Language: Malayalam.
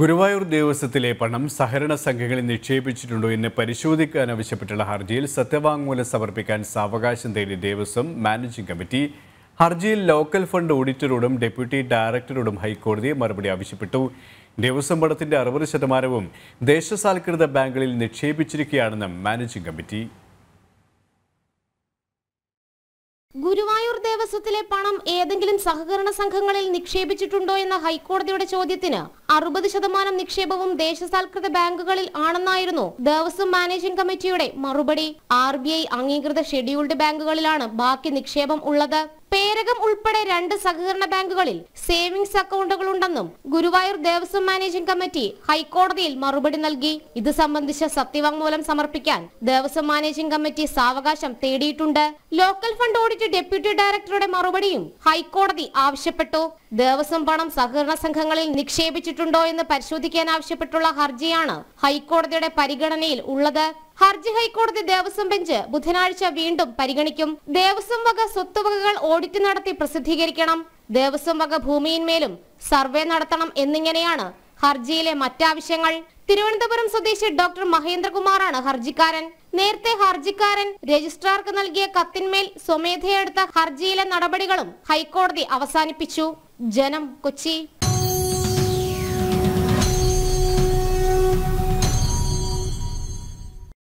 ഗുരുവായൂർ ദേവസ്വത്തിലെ പണം സഹകരണ സംഘങ്ങളിൽ നിക്ഷേപിച്ചിട്ടുണ്ടോ എന്ന് പരിശോധിക്കാൻ ആവശ്യപ്പെട്ടുള്ള ഹർജിയിൽ സത്യവാങ്മൂലം സമർപ്പിക്കാൻ സാവകാശം തേടി ദേവസ്വം മാനേജിംഗ് കമ്മിറ്റി ഹർജിയിൽ ലോക്കൽ ഫണ്ട് ഓഡിറ്ററോടും ഡെപ്യൂട്ടി ഡയറക്ടറോടും ഹൈക്കോടതിയെ മറുപടി ആവശ്യപ്പെട്ടു ദേവസ്വം പണത്തിന്റെ അറുപത് ശതമാനവും ദേശസാൽകൃത ബാങ്കുകളിൽ നിക്ഷേപിച്ചിരിക്കുകയാണെന്നും മാനേജിംഗ് കമ്മിറ്റി ഗുരുവായൂർ ദേവസ്വത്തിലെ പണം ഏതെങ്കിലും സഹകരണ സംഘങ്ങളിൽ നിക്ഷേപിച്ചിട്ടുണ്ടോ എന്ന ഹൈക്കോടതിയുടെ ചോദ്യത്തിന് അറുപത് ശതമാനം നിക്ഷേപവും ദേശസാൽകൃത ബാങ്കുകളിൽ ആണെന്നായിരുന്നു ദേവസ്വം മാനേജിംഗ് കമ്മിറ്റിയുടെ മറുപടി ആർ അംഗീകൃത ഷെഡ്യൂൾഡ് ബാങ്കുകളിലാണ് ബാക്കി നിക്ഷേപം ഉള്ളത് പേരകം ഉൾപ്പെടെ രണ്ട് സഹകരണ ബാങ്കുകളിൽ സേവിങ്സ് ഉണ്ടെന്നും ഗുരുവായൂർ ദേവസ്വം മാനേജിംഗ് കമ്മിറ്റി ഹൈക്കോടതിയിൽ മറുപടി നൽകി ഇത് സംബന്ധിച്ച സത്യവാങ്മൂലം സമർപ്പിക്കാൻ ദേവസ്വം മാനേജിംഗ് കമ്മിറ്റി സാവകാശം തേടിയിട്ടുണ്ട് ലോക്കൽ ഫണ്ട് ഓഡിറ്റ് ഡെപ്യൂട്ടി ഡയറക്ടറുടെ മറുപടിയും ഹൈക്കോടതി ആവശ്യപ്പെട്ടു ദേവസ്വം പണം സഹകരണ സംഘങ്ങളിൽ നിക്ഷേപിച്ചിട്ടുണ്ടോ എന്ന് പരിശോധിക്കാൻ ആവശ്യപ്പെട്ടുള്ള ഹർജിയാണ് ഹൈക്കോടതിയുടെ പരിഗണനയിൽ ഉള്ളത് ഹർജി ഹൈക്കോടതി ദേവസ്വം ബെഞ്ച് ബുധനാഴ്ച വീണ്ടും പരിഗണിക്കും ദേവസ്വം വക സ്വത്തുവകകൾ ഓഡിറ്റ് നടത്തി പ്രസിദ്ധീകരിക്കണം ദേവസ്വം വക ഭൂമിയിന്മേലും സർവേ നടത്തണം എന്നിങ്ങനെയാണ് ഹർജിയിലെ മറ്റാവശ്യങ്ങൾ തിരുവനന്തപുരം സ്വദേശി ഡോക്ടർ മഹേന്ദ്രകുമാറാണ് ഹർജിക്കാരൻ നേരത്തെ ഹർജിക്കാരൻ രജിസ്ട്രാർക്ക് നൽകിയ കത്തിന്മേൽ സ്വമേധയെടുത്ത ഹർജിയിലെ നടപടികളും ഹൈക്കോടതി അവസാനിപ്പിച്ചു ജനം കൊച്ചി